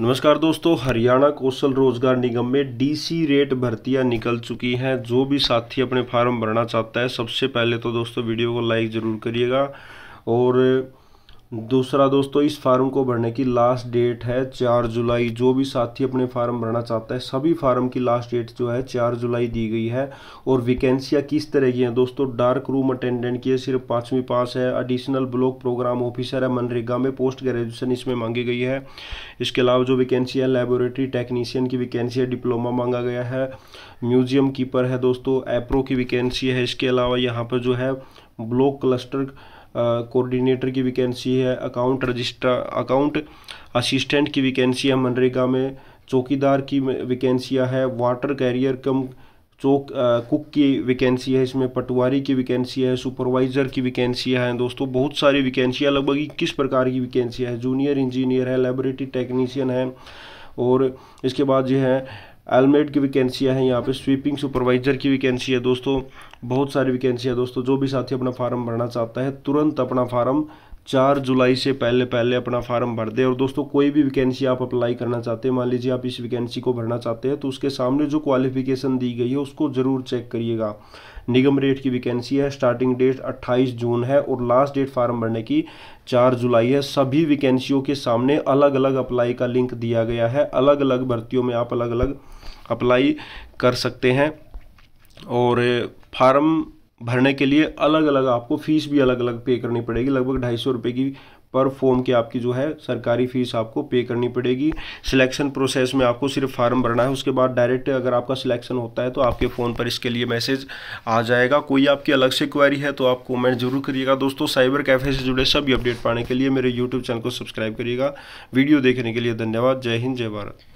नमस्कार दोस्तों हरियाणा कौशल रोजगार निगम में डीसी रेट भर्तियां निकल चुकी हैं जो भी साथी अपने फार्म भरना चाहता है सबसे पहले तो दोस्तों वीडियो को लाइक ज़रूर करिएगा और दूसरा दोस्तों इस फार्म को भरने की लास्ट डेट है चार जुलाई जो भी साथी अपने फार्म भरना चाहता है सभी फार्म की लास्ट डेट जो है चार जुलाई दी गई है और वैकेंसियाँ किस तरह की हैं दोस्तों डार्क रूम अटेंडेंट की है सिर्फ पाँचवीं पास है एडिशनल ब्लॉक प्रोग्राम ऑफिसर है मनरेगा में पोस्ट ग्रेजुएशन इसमें मांगी गई है इसके अलावा जो वैकेंसी है लेबोरेटरी टेक्नीशियन की वैकेंसी है डिप्लोमा मांगा गया है म्यूजियम कीपर है दोस्तों एप्रो की वैकेंसी है इसके अलावा यहाँ पर जो है ब्लॉक क्लस्टर कोऑर्डिनेटर की वैकेंसी है अकाउंट रजिस्ट्रा अकाउंट असिस्टेंट की वैकेंसी है मनरेगा में चौकीदार की वैकेंसियाँ है वाटर कैरियर कम चौक कुक की वैकेंसी है इसमें पटवारी की वैकेंसी है सुपरवाइज़र की वैकेंसियाँ हैं दोस्तों बहुत सारी वैकेंसियाँ लगभग इक्कीस प्रकार की वैकेंसियाँ हैं जूनियर इंजीनियर है लेबोरेटरी टेक्नीशियन है और इसके बाद जो है एलमेट की वैकेंसियाँ हैं यहाँ पे स्वीपिंग सुपरवाइज़र की वैकेंसी है दोस्तों बहुत सारी वैकेंसी है दोस्तों जो भी साथी अपना फार्म भरना चाहता है तुरंत अपना फार्म चार जुलाई से पहले पहले अपना फार्म भर दे और दोस्तों कोई भी वैकेंसी आप अप्लाई करना चाहते हैं मान लीजिए आप इस वैकेंसी को भरना चाहते हैं तो उसके सामने जो क्वालिफिकेशन दी गई है उसको ज़रूर चेक करिएगा निगम रेट की वैकेंसी है स्टार्टिंग डेट 28 जून है और लास्ट डेट फार्म भरने की 4 जुलाई है सभी वैकेंसियों के सामने अलग अलग अप्लाई का लिंक दिया गया है अलग अलग भर्तियों में आप अलग अलग अप्लाई कर सकते हैं और फार्म भरने के लिए अलग अलग आपको फ़ीस भी अलग अलग पे करनी पड़ेगी लगभग ढाई सौ रुपये की पर फॉर्म की आपकी जो है सरकारी फ़ीस आपको पे करनी पड़ेगी सिलेक्शन प्रोसेस में आपको सिर्फ फार्म भरना है उसके बाद डायरेक्ट अगर आपका सिलेक्शन होता है तो आपके फ़ोन पर इसके लिए मैसेज आ जाएगा कोई आपकी अलग से क्वारी है तो आप कॉमेंट जरूर करिएगा दोस्तों साइबर कैफ़े से जुड़े सभी अपडेट पाने के लिए मेरे यूट्यूब चैनल को सब्सक्राइब करिएगा वीडियो देखने के लिए धन्यवाद जय हिंद जय भारत